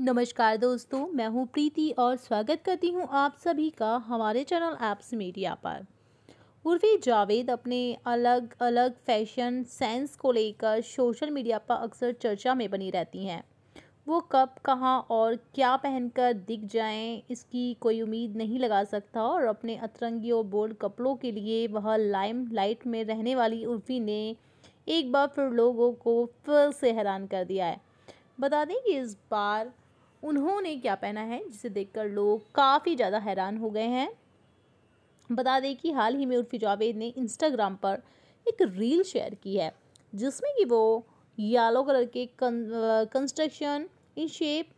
नमस्कार दोस्तों मैं हूं प्रीति और स्वागत करती हूं आप सभी का हमारे चैनल ऐप्स मीडिया पर उर्फी जावेद अपने अलग अलग फैशन सेंस को लेकर सोशल मीडिया पर अक्सर चर्चा में बनी रहती हैं वो कब कहाँ और क्या पहनकर दिख जाएं इसकी कोई उम्मीद नहीं लगा सकता और अपने अतरंगी और बोल्ड कपड़ों के लिए वह लाइम लाइट में रहने वाली उर्फी ने एक बार फिर लोगों को फिर से हैरान कर दिया है बता दें कि इस बार उन्होंने क्या पहना है जिसे देखकर लोग काफ़ी ज़्यादा हैरान हो गए हैं बता दें कि हाल ही में उर्फी जावेद ने इंस्टाग्राम पर एक रील शेयर की है जिसमें कि वो येलो कलर के कंस्ट्रक्शन इन शेप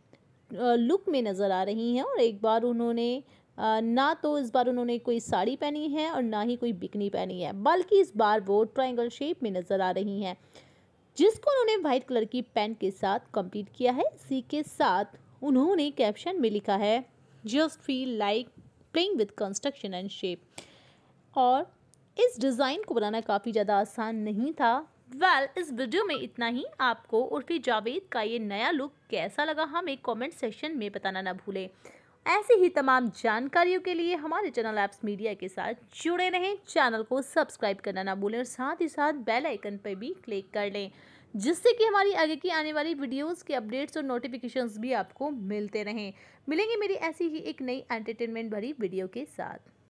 लुक में नज़र आ रही हैं और एक बार उन्होंने ना तो इस बार उन्होंने कोई साड़ी पहनी है और ना ही कोई बिकनी पहनी है बल्कि इस बार वो ट्राइंगल शेप में नज़र आ रही हैं जिसको उन्होंने वाइट कलर की पैंट के साथ कंप्लीट किया है इसी के साथ उन्होंने कैप्शन में लिखा है just feel like playing with construction and shape और इस डिज़ाइन को बनाना काफ़ी ज़्यादा आसान नहीं था वेल well, इस वीडियो में इतना ही आपको उर्फी जावेद का ये नया लुक कैसा लगा हमें कमेंट सेक्शन में बताना ना भूलें ऐसी ही तमाम जानकारियों के लिए हमारे चैनल ऐप्स मीडिया के साथ जुड़े रहें चैनल को सब्सक्राइब करना ना भूलें और साथ ही साथ बेल आइकन पर भी क्लिक कर लें जिससे कि हमारी आगे की आने वाली वीडियोज़ के अपडेट्स और नोटिफिकेशंस भी आपको मिलते रहें मिलेंगे मेरी ऐसी ही एक नई एंटरटेनमेंट भरी वीडियो के साथ